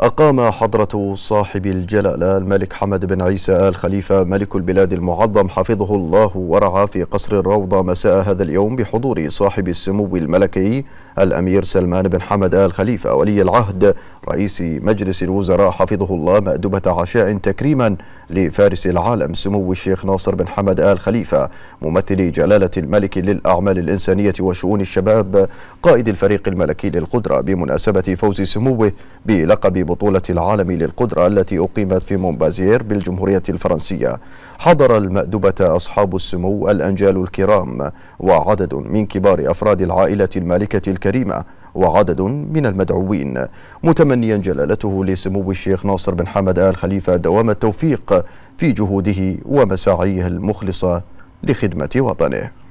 أقام حضرة صاحب الجلالة الملك حمد بن عيسى آل خليفة ملك البلاد المعظم حفظه الله ورعاه في قصر الروضة مساء هذا اليوم بحضور صاحب السمو الملكي الأمير سلمان بن حمد آل خليفة ولي العهد رئيس مجلس الوزراء حفظه الله مأدبة عشاء تكريما لفارس العالم سمو الشيخ ناصر بن حمد آل خليفة ممثل جلالة الملك للأعمال الإنسانية وشؤون الشباب قائد الفريق الملكي للقدرة بمناسبة فوز سموه بلقب بطولة العالم للقدرة التي أقيمت في مونبازير بالجمهورية الفرنسية حضر المأدبة أصحاب السمو الأنجال الكرام وعدد من كبار أفراد العائلة المالكة الكريمة وعدد من المدعوين متمنيا جلالته لسمو الشيخ ناصر بن حمد آل خليفة دوام التوفيق في جهوده ومساعيه المخلصة لخدمة وطنه